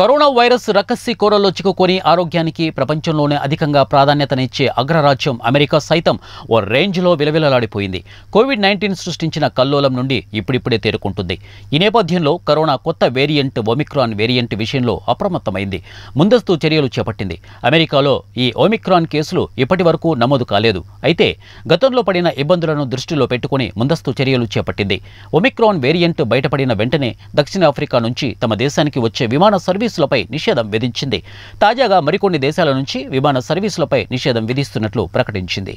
corona virus రకస్సి కూరల్లో చిక్కుకొని ఆరోగ్యానికి ప్రపంచంలోనే అధికంగా ప్రాధాన్యతనిచ్చే అగ్రరాజ్యం అమెరికా సైతం ఓ రేంజ్లో విలవిలలాడిపోయింది కోవిడ్ నైన్టీన్ సృష్టించిన కల్లోలం నుండి ఇప్పుడిప్పుడే తేరుకుంటుంది ఈ నేపథ్యంలో కరోనా కొత్త వేరియంట్ ఒమిక్రాన్ వేరియంట్ విషయంలో అప్రమత్తమైంది ముందస్తు చర్యలు చేపట్టింది అమెరికాలో ఈ ఒమిక్రాన్ కేసులు ఇప్పటి వరకు నమోదు కాలేదు అయితే గతంలో పడిన ఇబ్బందులను దృష్టిలో పెట్టుకుని ముందస్తు చర్యలు చేపట్టింది ఒమిక్రాన్ వేరియంట్ బయటపడిన వెంటనే దక్షిణాఫ్రికా నుంచి తమ దేశానికి వచ్చే విమాన సర్వీస్ సర్వీసులపై నిషేధం విధించింది తాజాగా మరికొన్ని దేశాల నుంచి విమాన సర్వీసులపై నిషేధం విధిస్తున్నట్లు ప్రకటించింది